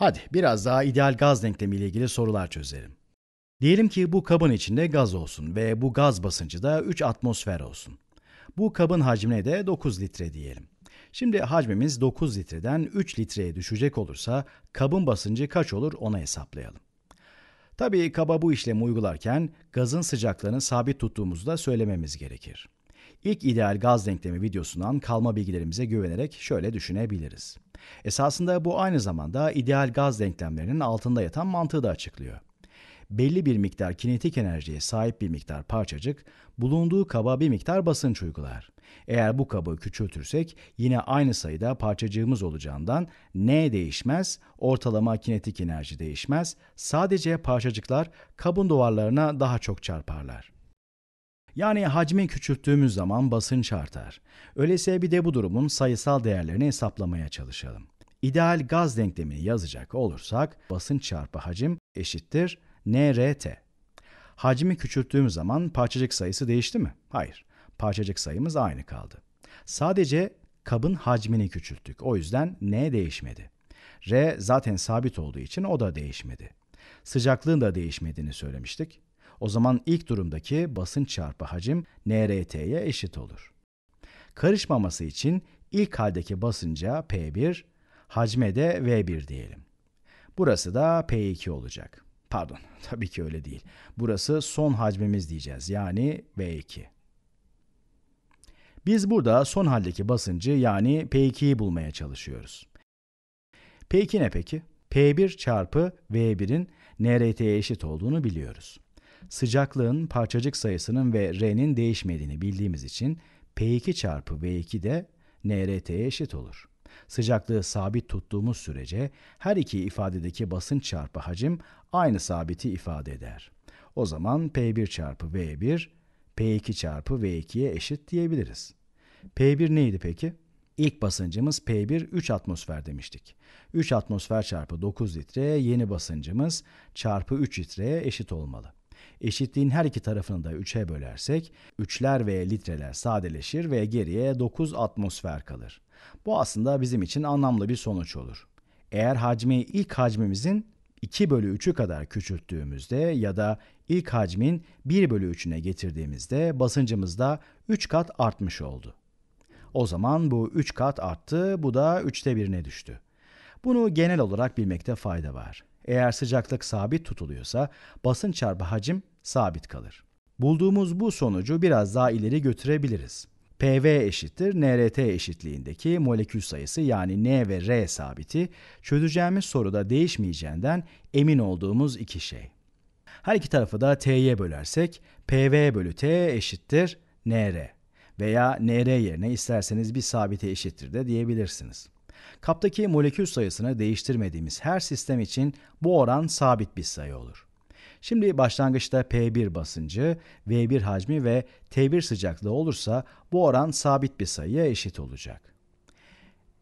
Hadi biraz daha ideal gaz denklemiyle ilgili sorular çözelim. Diyelim ki bu kabın içinde gaz olsun ve bu gaz basıncı da 3 atmosfer olsun. Bu kabın hacmine de 9 litre diyelim. Şimdi hacmimiz 9 litreden 3 litreye düşecek olursa kabın basıncı kaç olur ona hesaplayalım. Tabii kaba bu işlemi uygularken gazın sıcaklığını sabit tuttuğumuzu da söylememiz gerekir. İlk ideal gaz denklemi videosundan kalma bilgilerimize güvenerek şöyle düşünebiliriz. Esasında bu aynı zamanda ideal gaz denklemlerinin altında yatan mantığı da açıklıyor. Belli bir miktar kinetik enerjiye sahip bir miktar parçacık, bulunduğu kaba bir miktar basınç uygular. Eğer bu kabı küçültürsek yine aynı sayıda parçacığımız olacağından N değişmez, ortalama kinetik enerji değişmez, sadece parçacıklar kabın duvarlarına daha çok çarparlar. Yani hacmi küçülttüğümüz zaman basınç artar. Öyleyse bir de bu durumun sayısal değerlerini hesaplamaya çalışalım. İdeal gaz denklemini yazacak olursak basınç çarpı hacim eşittir nrt. Hacmi küçülttüğümüz zaman parçacık sayısı değişti mi? Hayır. Parçacık sayımız aynı kaldı. Sadece kabın hacmini küçülttük. O yüzden n değişmedi. R zaten sabit olduğu için o da değişmedi. Sıcaklığın da değişmediğini söylemiştik. O zaman ilk durumdaki basınç çarpı hacim nRT'ye eşit olur. Karışmaması için ilk haldeki basınca P1, hacme de V1 diyelim. Burası da P2 olacak. Pardon, tabii ki öyle değil. Burası son hacmimiz diyeceğiz. Yani V2. Biz burada son haldeki basıncı yani P2'yi bulmaya çalışıyoruz. P2 ne peki? P1 çarpı V1'in nRT'ye eşit olduğunu biliyoruz sıcaklığın parçacık sayısının ve R'nin değişmediğini bildiğimiz için P2 çarpı V2 de NRT'ye eşit olur. Sıcaklığı sabit tuttuğumuz sürece her iki ifadedeki basınç çarpı hacim aynı sabiti ifade eder. O zaman P1 çarpı V1, P2 çarpı V2'ye eşit diyebiliriz. P1 neydi peki? İlk basıncımız P1 3 atmosfer demiştik. 3 atmosfer çarpı 9 litre yeni basıncımız çarpı 3 litreye eşit olmalı. Eşitliğin her iki tarafını da 3'e bölersek, üçler ve litreler sadeleşir ve geriye 9 atmosfer kalır. Bu aslında bizim için anlamlı bir sonuç olur. Eğer hacmi ilk hacmimizin 2 bölü 3'ü kadar küçülttüğümüzde ya da ilk hacmin 1 bölü 3'üne getirdiğimizde basıncımız da 3 kat artmış oldu. O zaman bu 3 kat arttı, bu da 3'te 1'ine düştü. Bunu genel olarak bilmekte fayda var. Eğer sıcaklık sabit tutuluyorsa basınç çarpı hacim sabit kalır. Bulduğumuz bu sonucu biraz daha ileri götürebiliriz. PV eşittir NRT eşitliğindeki molekül sayısı yani N ve R sabiti çözeceğimiz soruda değişmeyeceğinden emin olduğumuz iki şey. Her iki tarafı da T'ye bölersek PV bölü T eşittir NR veya NR yerine isterseniz bir sabite eşittir de diyebilirsiniz. Kaptaki molekül sayısını değiştirmediğimiz her sistem için bu oran sabit bir sayı olur. Şimdi başlangıçta P1 basıncı, V1 hacmi ve T1 sıcaklığı olursa bu oran sabit bir sayıya eşit olacak.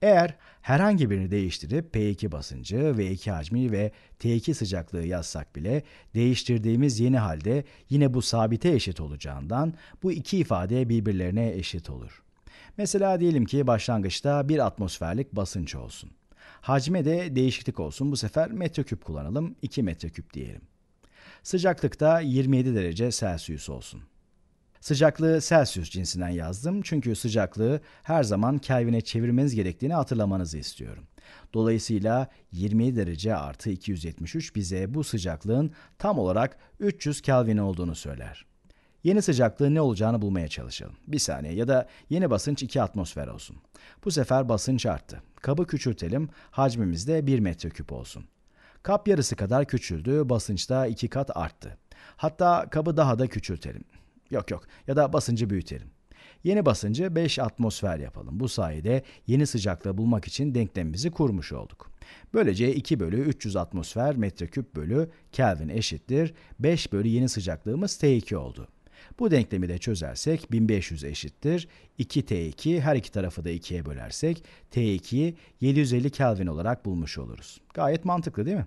Eğer herhangi birini değiştirip P2 basıncı, V2 hacmi ve T2 sıcaklığı yazsak bile değiştirdiğimiz yeni halde yine bu sabite eşit olacağından bu iki ifade birbirlerine eşit olur. Mesela diyelim ki başlangıçta bir atmosferlik basınç olsun. Hacme de değişiklik olsun. Bu sefer metreküp kullanalım. 2 metreküp diyelim. Sıcaklıkta 27 derece Celsius olsun. Sıcaklığı Celsius cinsinden yazdım çünkü sıcaklığı her zaman Kelvin'e çevirmeniz gerektiğini hatırlamanızı istiyorum. Dolayısıyla 27 derece artı 273 bize bu sıcaklığın tam olarak 300 Kelvin olduğunu söyler. Yeni sıcaklığın ne olacağını bulmaya çalışalım. Bir saniye ya da yeni basınç 2 atmosfer olsun. Bu sefer basınç arttı. Kabı küçültelim, hacmimiz de 1 metreküp olsun. Kap yarısı kadar küçüldü, basınç da 2 kat arttı. Hatta kabı daha da küçültelim. Yok yok ya da basıncı büyütelim. Yeni basıncı 5 atmosfer yapalım. Bu sayede yeni sıcaklığı bulmak için denklemimizi kurmuş olduk. Böylece 2 bölü 300 atmosfer metreküp bölü Kelvin eşittir. 5 bölü yeni sıcaklığımız T2 oldu. Bu denklemi de çözersek 1500 eşittir. 2T2 her iki tarafı da 2'ye bölersek T2'yi 750 Kelvin olarak bulmuş oluruz. Gayet mantıklı değil mi?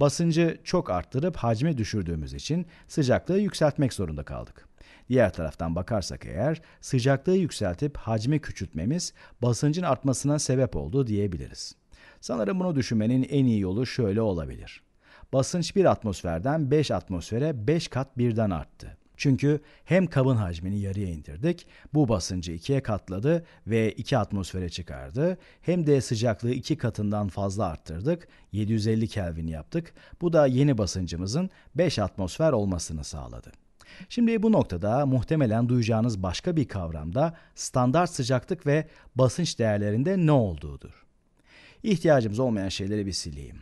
Basıncı çok arttırıp hacmi düşürdüğümüz için sıcaklığı yükseltmek zorunda kaldık. Diğer taraftan bakarsak eğer sıcaklığı yükseltip hacmi küçültmemiz basıncın artmasına sebep oldu diyebiliriz. Sanırım bunu düşünmenin en iyi yolu şöyle olabilir. Basınç 1 atmosferden 5 atmosfere 5 kat birden arttı. Çünkü hem kabın hacmini yarıya indirdik, bu basıncı ikiye katladı ve 2 atmosfere çıkardı. Hem de sıcaklığı iki katından fazla arttırdık, 750 Kelvin yaptık. Bu da yeni basıncımızın 5 atmosfer olmasını sağladı. Şimdi bu noktada muhtemelen duyacağınız başka bir kavram da standart sıcaklık ve basınç değerlerinde ne olduğudur. İhtiyacımız olmayan şeyleri bir sileyim.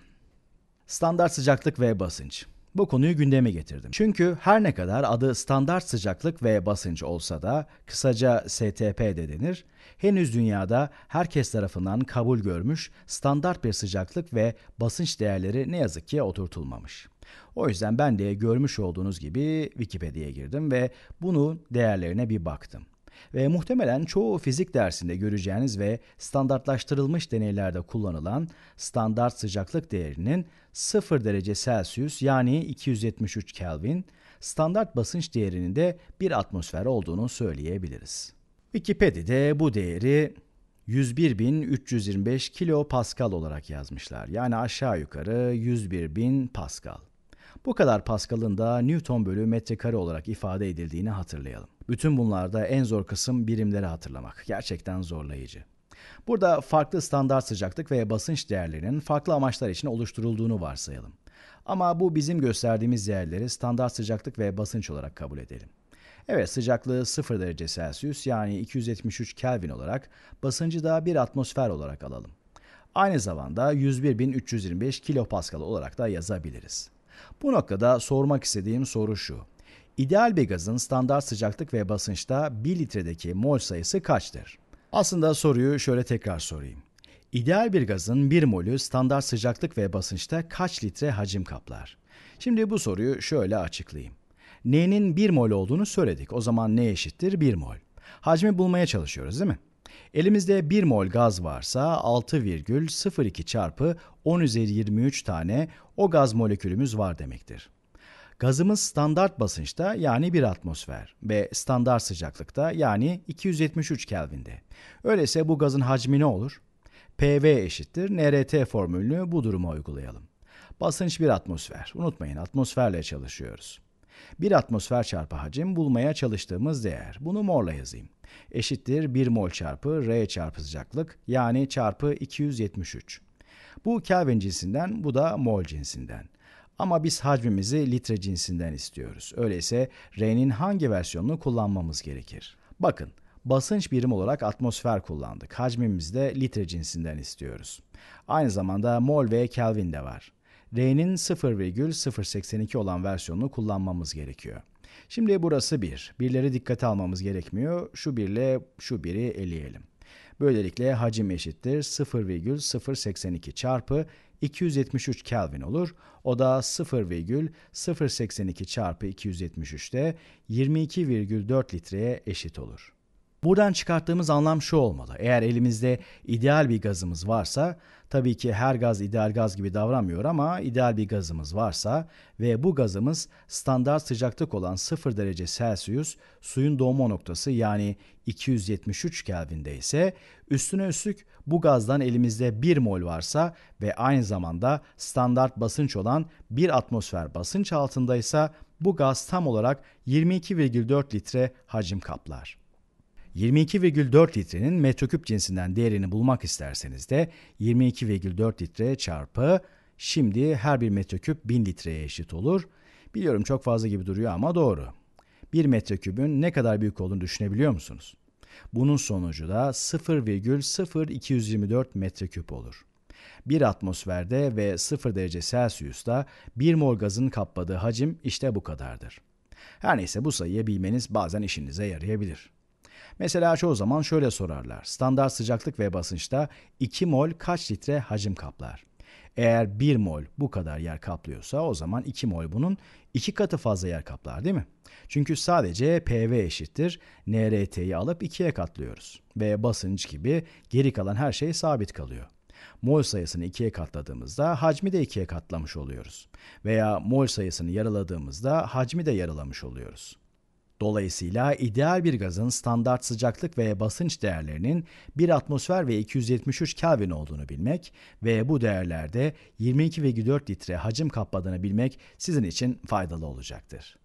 Standart sıcaklık ve basınç. Bu konuyu gündeme getirdim. Çünkü her ne kadar adı standart sıcaklık ve basınç olsa da kısaca STP de denir, henüz dünyada herkes tarafından kabul görmüş standart bir sıcaklık ve basınç değerleri ne yazık ki oturtulmamış. O yüzden ben de görmüş olduğunuz gibi Wikipedia'ya girdim ve bunun değerlerine bir baktım ve muhtemelen çoğu fizik dersinde göreceğiniz ve standartlaştırılmış deneylerde kullanılan standart sıcaklık değerinin 0 derece Celsius yani 273 Kelvin, standart basınç değerinin de 1 atmosfer olduğunu söyleyebiliriz. Wikipedia'da bu değeri 101.325 kilo Pascal olarak yazmışlar. Yani aşağı yukarı 101.000 Pascal. Bu kadar Pascal'ın da Newton bölü metrekare olarak ifade edildiğini hatırlayalım. Bütün bunlarda en zor kısım birimleri hatırlamak. Gerçekten zorlayıcı. Burada farklı standart sıcaklık ve basınç değerlerinin farklı amaçlar için oluşturulduğunu varsayalım. Ama bu bizim gösterdiğimiz değerleri standart sıcaklık ve basınç olarak kabul edelim. Evet sıcaklığı 0 derece Celsius yani 273 Kelvin olarak basıncı da bir atmosfer olarak alalım. Aynı zamanda 101.325 kilopaskal olarak da yazabiliriz. Bu noktada sormak istediğim soru şu. İdeal bir gazın standart sıcaklık ve basınçta 1 litredeki mol sayısı kaçtır? Aslında soruyu şöyle tekrar sorayım. İdeal bir gazın 1 molü standart sıcaklık ve basınçta kaç litre hacim kaplar? Şimdi bu soruyu şöyle açıklayayım. N'nin 1 mol olduğunu söyledik. O zaman N eşittir 1 mol. Hacmi bulmaya çalışıyoruz değil mi? Elimizde 1 mol gaz varsa 6,02 çarpı 10 üzeri 23 tane o gaz molekülümüz var demektir. Gazımız standart basınçta yani 1 atmosfer ve standart sıcaklıkta yani 273 Kelvin'de. Öyleyse bu gazın hacmi ne olur? PV eşittir NRT formülünü bu duruma uygulayalım. Basınç 1 atmosfer. Unutmayın atmosferle çalışıyoruz. 1 atmosfer çarpı hacim bulmaya çalıştığımız değer. Bunu morla yazayım. Eşittir 1 mol çarpı R çarpı sıcaklık yani çarpı 273. Bu Kelvin cinsinden bu da mol cinsinden. Ama biz hacmimizi litre cinsinden istiyoruz. Öyleyse R'nin hangi versiyonunu kullanmamız gerekir? Bakın, basınç birim olarak atmosfer kullandık. Hacmimizi de litre cinsinden istiyoruz. Aynı zamanda mol ve kelvin de var. R'nin 0,082 olan versiyonunu kullanmamız gerekiyor. Şimdi burası 1. Bir. Birleri dikkate almamız gerekmiyor. Şu birle şu biri eleyelim. Böylelikle hacim eşittir 0,082 çarpı 273 Kelvin olur. O da 0,082 çarpı 273'te 22,4 litreye eşit olur. Buradan çıkarttığımız anlam şu olmalı. Eğer elimizde ideal bir gazımız varsa, tabii ki her gaz ideal gaz gibi davranmıyor ama ideal bir gazımız varsa ve bu gazımız standart sıcaklık olan 0 derece Celsius suyun doğma noktası yani 273 Kelvin'de ise üstüne üstlük bu gazdan elimizde 1 mol varsa ve aynı zamanda standart basınç olan 1 atmosfer basınç altındaysa bu gaz tam olarak 22,4 litre hacim kaplar. 22,4 litrenin metreküp cinsinden değerini bulmak isterseniz de 22,4 litre çarpı şimdi her bir metreküp 1000 litreye eşit olur. Biliyorum çok fazla gibi duruyor ama doğru. 1 metreküpün ne kadar büyük olduğunu düşünebiliyor musunuz? Bunun sonucu da 0,0224 metreküp olur. Bir atmosferde ve 0 derece Celsius'ta bir mol gazın kapladığı hacim işte bu kadardır. Her neyse bu sayıyı bilmeniz bazen işinize yarayabilir. Mesela çoğu zaman şöyle sorarlar. Standart sıcaklık ve basınçta 2 mol kaç litre hacim kaplar? Eğer 1 mol bu kadar yer kaplıyorsa o zaman 2 mol bunun 2 katı fazla yer kaplar değil mi? Çünkü sadece PV eşittir NRT'yi alıp 2'ye katlıyoruz ve basınç gibi geri kalan her şey sabit kalıyor. Mol sayısını 2'ye katladığımızda hacmi de 2'ye katlamış oluyoruz. Veya mol sayısını yarıladığımızda hacmi de yarılamış oluyoruz. Dolayısıyla ideal bir gazın standart sıcaklık ve basınç değerlerinin 1 atmosfer ve 273 Kelvin olduğunu bilmek ve bu değerlerde 22,4 litre hacim kapladığını bilmek sizin için faydalı olacaktır.